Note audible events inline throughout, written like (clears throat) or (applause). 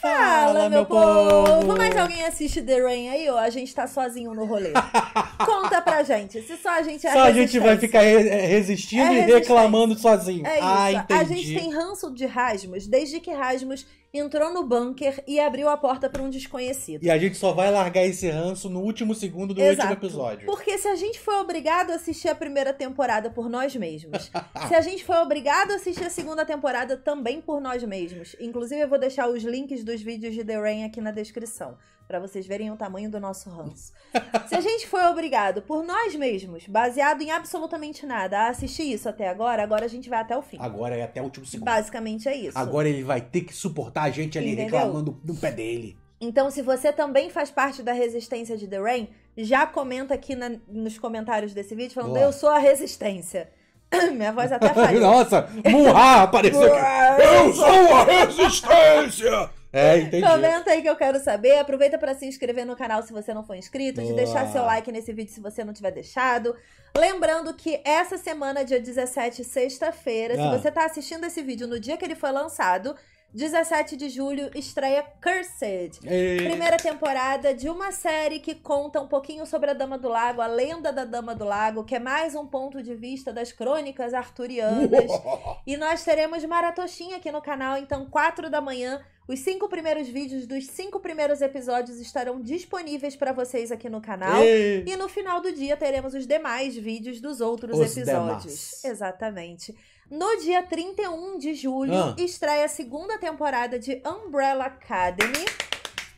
Fala, meu povo. Mais alguém assiste The Rain aí ou a gente tá sozinho no rolê? (laughs) Conta pra gente, se só a gente é Só a gente vai ficar é, resistindo é e reclamando sozinho. É isso. Ah, entendi. A gente tem ranço de Rasmus desde que Rasmus entrou no bunker e abriu a porta para um desconhecido. E a gente só vai largar esse ranço no último segundo do Exato. último episódio. Porque se a gente foi obrigado a assistir a primeira temporada por nós mesmos, (laughs) se a gente foi obrigado a assistir a segunda temporada também por nós mesmos, inclusive eu vou deixar os links dos vídeos de The Rain aqui na descrição. Pra vocês verem o tamanho do nosso ranço. (laughs) Se a gente foi obrigado por nós mesmos, baseado em absolutamente nada, a assistir isso até agora, agora a gente vai até o fim. Agora é até o último segundo. Basicamente é isso. Agora ele vai ter que suportar tá a gente ali Entendeu? reclamando do pé dele. Então, se você também faz parte da resistência de The Rain, já comenta aqui na, nos comentários desse vídeo falando: Boa. Eu sou a resistência. (clears throat) Minha voz até (laughs) falhou. Nossa, murra apareceu aqui. Eu sou a resistência! É, (laughs) entendi. Comenta aí que eu quero saber. Aproveita para se inscrever no canal se você não for inscrito, Boa. de deixar seu like nesse vídeo se você não tiver deixado. Lembrando que essa semana, dia 17, sexta-feira, ah. se você tá assistindo esse vídeo no dia que ele foi lançado, 17 de julho estreia Cursed, Ei. primeira temporada de uma série que conta um pouquinho sobre a Dama do Lago, a lenda da Dama do Lago, que é mais um ponto de vista das crônicas arturianas. Uou. (laughs) E nós teremos maratoxinha aqui no canal, então 4 da manhã os cinco primeiros vídeos dos cinco primeiros episódios estarão disponíveis para vocês aqui no canal. E... e... no final do dia teremos os demais vídeos dos outros os episódios. Demais. Exatamente. No dia 31 de julho, ah. estreia a segunda temporada de Umbrella Academy.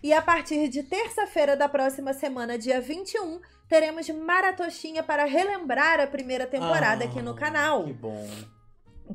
E a partir de terça-feira da próxima semana, dia 21, teremos maratoxinha para relembrar a primeira temporada ah, aqui no ah, canal. Que bom.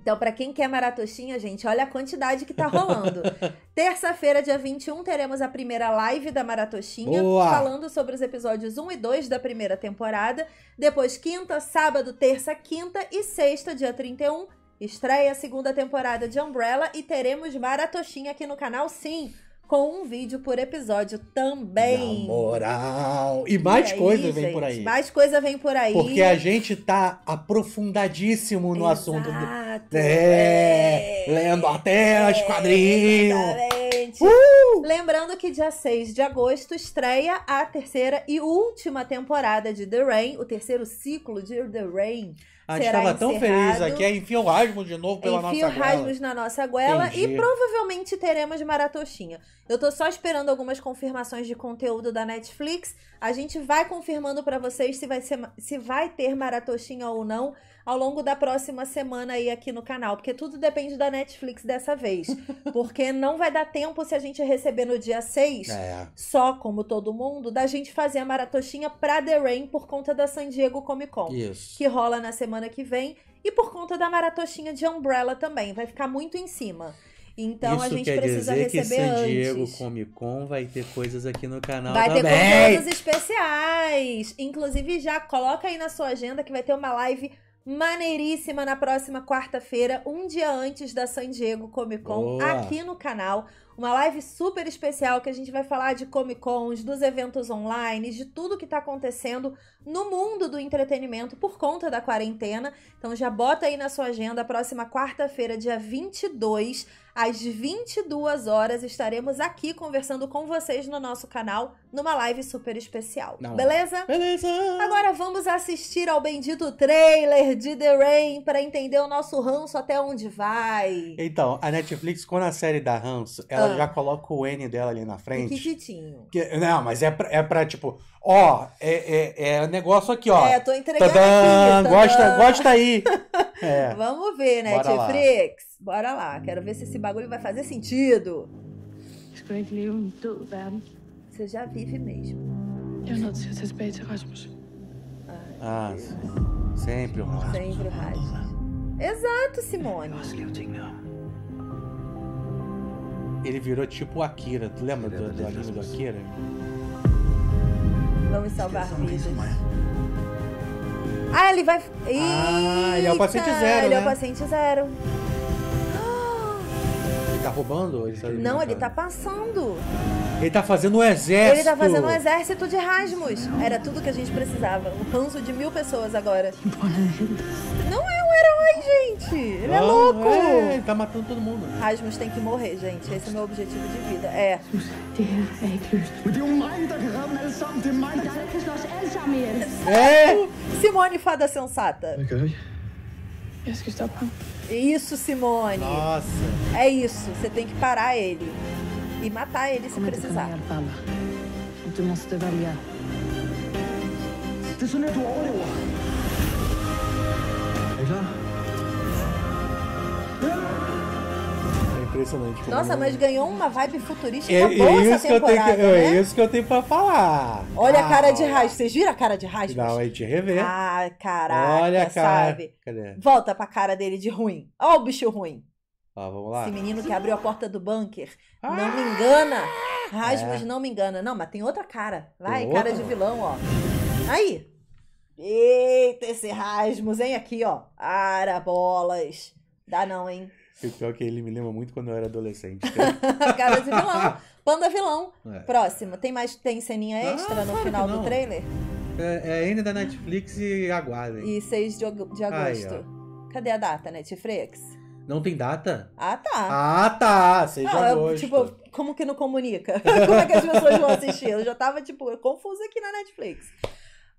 Então, para quem quer maratoxinha, gente, olha a quantidade que tá rolando. (laughs) Terça-feira, dia 21, teremos a primeira live da maratoxinha, Boa! falando sobre os episódios 1 e 2 da primeira temporada. Depois, quinta, sábado, terça, quinta e sexta, dia 31, estreia a segunda temporada de Umbrella e teremos maratoxinha aqui no canal, sim com um vídeo por episódio também. Na moral! E mais e aí, coisa vem gente, por aí. Mais coisa vem por aí. Porque a gente tá aprofundadíssimo no Exato. assunto do, Exato. É, é. lendo até os quadrinhos. Exatamente. Uh! Lembrando que dia 6 de agosto estreia a terceira e última temporada de The Rain, o terceiro ciclo de The Rain. A gente estava tão feliz aqui, aí é, enfia o rasgo de novo pela enfio nossa goela. Enfia rasgos na nossa aguela Entendi. e provavelmente teremos maratoxinha. Eu tô só esperando algumas confirmações de conteúdo da Netflix. A gente vai confirmando para vocês se vai, ser, se vai ter maratoxinha ou não ao longo da próxima semana aí aqui no canal, porque tudo depende da Netflix dessa vez. (laughs) porque não vai dar tempo se a gente receber no dia 6, é. só como todo mundo, da gente fazer a maratoxinha pra The Rain por conta da San Diego Comic Con, Isso. que rola na semana que vem, e por conta da maratoxinha de Umbrella também, vai ficar muito em cima. Então Isso a gente quer precisa dizer receber que San Diego antes. Comic Con vai ter coisas aqui no canal vai também. Vai ter coisas especiais. Inclusive já coloca aí na sua agenda que vai ter uma live maneiríssima na próxima quarta-feira, um dia antes da San Diego Comic Con, Boa. aqui no canal uma live super especial que a gente vai falar de Comic Cons, dos eventos online, de tudo que está acontecendo no mundo do entretenimento por conta da quarentena. Então já bota aí na sua agenda, próxima quarta-feira, dia 22, às 22 horas, estaremos aqui conversando com vocês no nosso canal, numa live super especial. Não. Beleza? Beleza! Agora vamos assistir ao bendito trailer de The Rain para entender o nosso ranço até onde vai. Então, a Netflix, quando a série da ranço, ela ela ah. já coloca o N dela ali na frente. Piquitinho. Que, não, mas é pra, é pra tipo, ó, é, é, é negócio aqui, ó. É, tô entregando aqui. Gosta, gosta aí. (laughs) É. Vamos ver, né, Frix? Bora lá, quero ver se esse bagulho vai fazer sentido. Você já vive mesmo. Eu não desrespeito, Rasmus. Ah, Deus. sempre o Rasmus. Sempre o Rasmus. Exato, Simone ele virou tipo o Akira. Tu lembra é do, do anime do Akira? Vamos salvar vidas. Ah, ele vai. Eita, ah, ele é o paciente zero. Ele né? é o né? paciente zero tá roubando? Ele tá não, ele tá passando. Ele tá fazendo um exército. Ele tá fazendo um exército de Rasmus. Era tudo que a gente precisava. Um ranço de mil pessoas agora. não é um herói, gente. Ele é não, é louco. É, ele tá matando todo mundo. Rasmus tem que morrer, gente. Esse é o meu objetivo de vida. É. É. Simone Fada Sensata. Okay. Isso, Simone. Nossa. É isso. Você tem que parar ele. E matar ele se precisar. Du måste välja. Det är så lätt att vara impressionante. Nossa, é. mas ganhou uma vibe futurística é, é boa é essa temporada, que, é né? É isso que eu tenho pra falar. Olha ah, a cara de ah. raspas. Vocês viram a cara de raspas? Não, a gente revê. Ah, caraca, Olha a cara. sabe? Cadê? Volta pra cara dele de ruim. Olha o bicho ruim. Ah, vamos lá. Esse menino que abriu a porta do bunker. Ah, não me engana. Rasmus é. não me engana. Não, mas tem outra cara. Vai, cara de vilão, ó. Aí. Eita, esse Rasmus, hein? Aqui, ó. Ara, bolas. Dá não, hein? E o pior é que ele me lembra muito quando eu era adolescente. de (laughs) vilão. Panda vilão. É. Próximo. Tem mais tem ceninha ah, extra ah, no final do trailer? É, é N da Netflix e aguardem. E 6 de, de agosto. Cadê a data, Netflix? Não tem data? Ah, tá. Ah, tá. 6 de ah, Tipo, como que não comunica? (laughs) como é que as pessoas vão assistir? Eu já tava, tipo, confusa aqui na Netflix.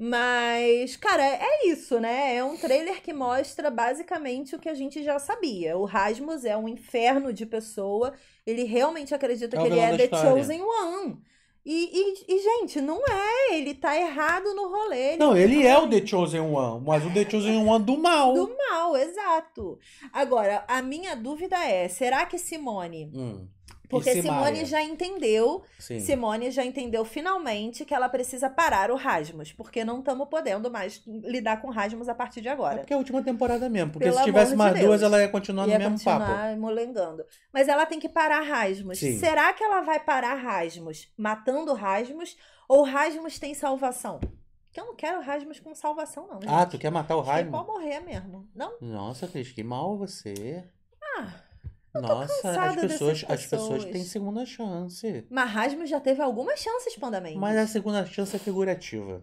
Mas, cara, é isso, né? É um trailer que mostra basicamente o que a gente já sabia. O Rasmus é um inferno de pessoa. Ele realmente acredita é que ele é The Chosen One. E, e, e, gente, não é. Ele tá errado no rolê. Ele não, tá ele é o The Chosen One, mas o The Chosen One do mal. Do mal, exato. Agora, a minha dúvida é: será que Simone. Hum porque Simone já entendeu, Sim. Simone já entendeu finalmente que ela precisa parar o Rasmus, porque não estamos podendo mais lidar com Rasmus a partir de agora. É porque é a última temporada mesmo, porque Pelo se tivesse mais de duas ela ia continuar ia no mesmo continuar papo. molengando. Mas ela tem que parar Rasmus. Sim. Será que ela vai parar Rasmus matando Rasmus ou Rasmus tem salvação? Que eu não quero Rasmus com salvação não. Ah, gente. Ah, tu quer matar o Rasmus? Tem pode morrer mesmo, não? Nossa, Cris, que mal você. Ah, eu Nossa, as pessoas, pessoas, as pessoas têm segunda chance. Marrasmo já teve algumas chances, pandamente. Mas a segunda chance é figurativa.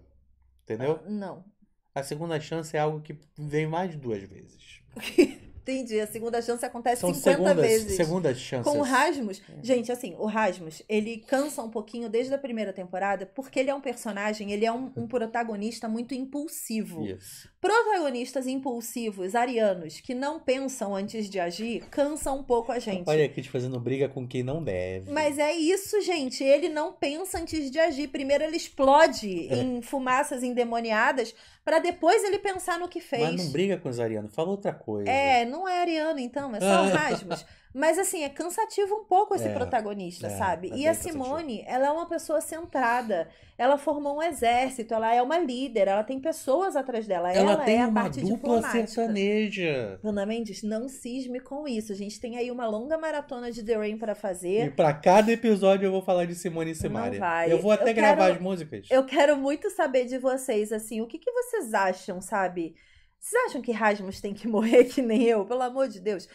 Entendeu? Ah, não. A segunda chance é algo que vem mais de duas vezes. (laughs) Entendi. A segunda chance acontece São 50 segundas, vezes. Segundas chances. Com o Rasmus, é. gente, assim, o Rasmus, ele cansa um pouquinho desde a primeira temporada, porque ele é um personagem, ele é um, um protagonista muito impulsivo. Isso. Protagonistas impulsivos, arianos, que não pensam antes de agir, cansam um pouco a gente. Olha aqui te fazendo briga com quem não deve. Mas é isso, gente. Ele não pensa antes de agir. Primeiro ele explode é. em fumaças endemoniadas para depois ele pensar no que fez. Mas não briga com os arianos, fala outra coisa. É, não é ariano então, é só (laughs) o Rasmus. Mas assim, é cansativo um pouco esse é, protagonista, é, sabe? É e a Simone, cansativo. ela é uma pessoa centrada. Ela formou um exército, ela é uma líder, ela tem pessoas atrás dela. Ela, ela tem é a uma parte dupla diplomática. sertaneja. Ana Mendes, não cisme com isso. A gente tem aí uma longa maratona de The Rain para fazer. E para cada episódio eu vou falar de Simone e Simaria. Não vai. Eu vou até eu gravar quero, as músicas. Eu quero muito saber de vocês, assim, o que, que vocês acham, sabe? Vocês acham que Rasmus tem que (laughs) morrer que nem eu? Pelo amor de Deus.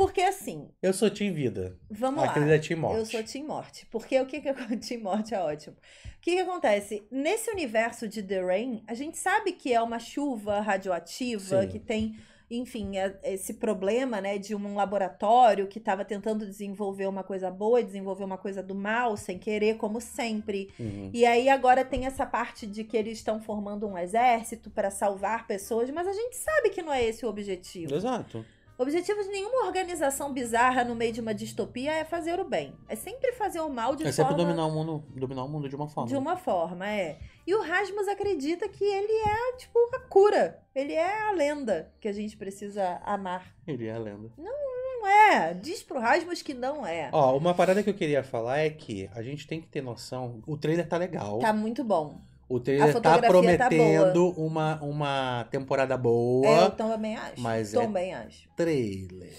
Porque assim. Eu sou Team Vida. Vamos lá. é Team Morte. Eu sou Team Morte. Porque o que que (laughs) Team Morte é ótimo. O que que acontece? Nesse universo de The Rain, a gente sabe que é uma chuva radioativa, Sim. que tem enfim, é, esse problema, né, de um laboratório que estava tentando desenvolver uma coisa boa desenvolver uma coisa do mal, sem querer, como sempre. Uhum. E aí agora tem essa parte de que eles estão formando um exército para salvar pessoas, mas a gente sabe que não é esse o objetivo. Exato objetivo de nenhuma organização bizarra no meio de uma distopia é fazer o bem. É sempre fazer o mal de é forma... É sempre dominar o mundo, dominar o mundo de uma forma. De uma forma, é. E o Rasmus acredita que ele é, tipo, a cura. Ele é a lenda que a gente precisa amar. Ele é a lenda. Não, não é. Diz pro Rasmus que não é. Ó, uma parada que eu queria falar é que a gente tem que ter noção. O trailer tá legal. Tá muito bom. O trailer está tá prometendo tá uma, uma temporada boa. É, eu também acho. Mas também é acho. trailer.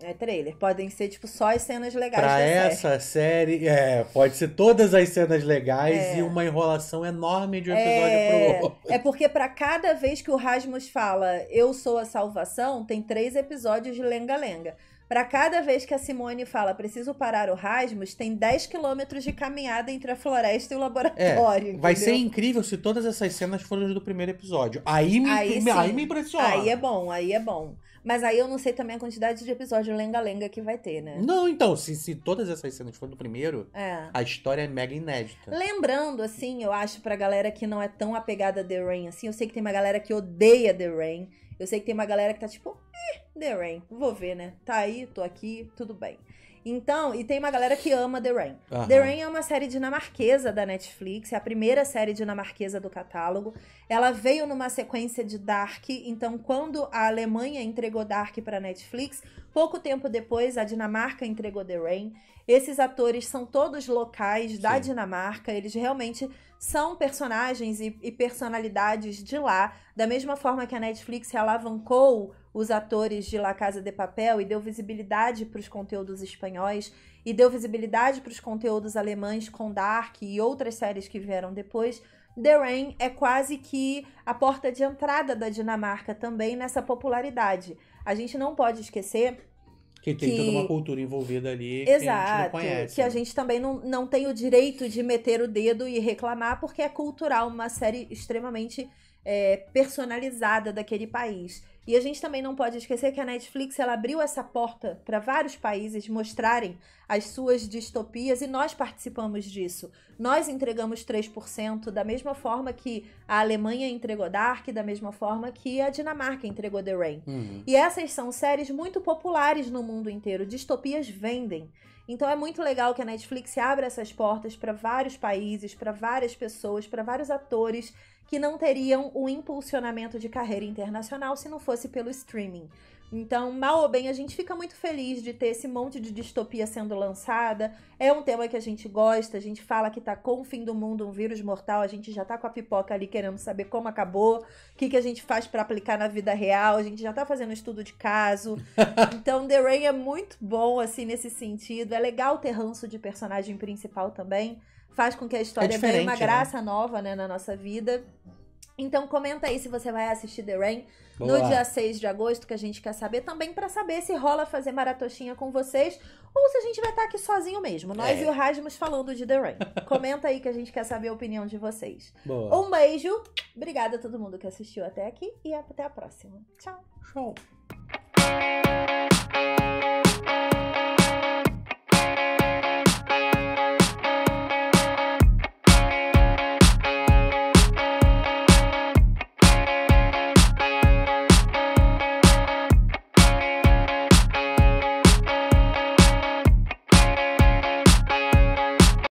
É trailer. Podem ser, tipo, só as cenas legais pra essa série. série. é, pode ser todas as cenas legais é. e uma enrolação enorme de um é. episódio é... pro outro. É porque para cada vez que o Rasmus fala eu sou a salvação, tem três episódios de lenga-lenga. Para cada vez que a Simone fala preciso parar o Rasmus, tem 10 quilômetros de caminhada entre a floresta e o é, laboratório. É, vai ser incrível se todas essas cenas forem do primeiro episódio. Aí me, aí, me, aí me impressiona. Aí é bom, aí é bom. Mas aí eu não sei também a quantidade de episódio lenga-lenga que vai ter, né? Não, então, se, se todas essas cenas forem do primeiro, é. a história é mega inédita. Lembrando, assim, eu acho pra galera que não é tão apegada a The Rain, assim, eu sei que tem uma galera que odeia The Rain. Eu sei que tem uma galera que tá tipo, The Rain. Vou ver, né? Tá aí, tô aqui, tudo bem. Então, e tem uma galera que ama The Rain. Uhum. The Rain é uma série dinamarquesa da Netflix, é a primeira série dinamarquesa do catálogo. Ela veio numa sequência de Dark, então quando a Alemanha entregou Dark para Netflix, pouco tempo depois a Dinamarca entregou The Rain. Esses atores são todos locais da Sim. Dinamarca, eles realmente são personagens e, e, personalidades de lá, da mesma forma que a Netflix alavancou os atores de La Casa de Papel e deu visibilidade para os conteúdos espanhóis e deu visibilidade para os conteúdos alemães com Dark e outras séries que vieram depois. The Rain é quase que a porta de entrada da Dinamarca também nessa popularidade. A gente não pode esquecer que tem que... toda uma cultura envolvida ali Exato, que a gente não conhece. Que a né? gente também não, não tem o direito de meter o dedo e reclamar, porque é cultural, uma série extremamente é, personalizada daquele país. E a gente também não pode esquecer que a Netflix ela abriu essa porta para vários países mostrarem as suas distopias e nós participamos disso. Nós entregamos 3%, da mesma forma que a Alemanha entregou Dark, da mesma forma que a Dinamarca entregou The Rain. Uhum. E essas são séries muito populares no mundo inteiro. Distopias vendem. Então é muito legal que a Netflix abra essas portas para vários países, para várias pessoas, para vários atores que não teriam o impulsionamento de carreira internacional se não fosse pelo streaming. Então, mal ou bem, a gente fica muito feliz de ter esse monte de distopia sendo lançada. É um tema que a gente gosta, a gente fala que tá com o fim do mundo, um vírus mortal, a gente já tá com a pipoca ali querendo saber como acabou, o que, que a gente faz para aplicar na vida real, a gente já tá fazendo estudo de caso. (laughs) Então, The Rain é muito bom, assim, nesse sentido. É legal ter ranço de personagem principal também. Faz com que a história é uma né? graça né? nova, né, na nossa vida. Então comenta aí se você vai assistir The Rain Boa. no dia 6 de agosto, que a gente quer saber também para saber se rola fazer maratoxinha com vocês ou se a gente vai estar tá aqui sozinho mesmo, nós é. e o Rasmus falando de The Rain. (laughs) comenta aí que a gente quer saber a opinião de vocês. Boa. Um beijo, obrigada a todo mundo que assistiu até aqui e até a próxima. Tchau. Show.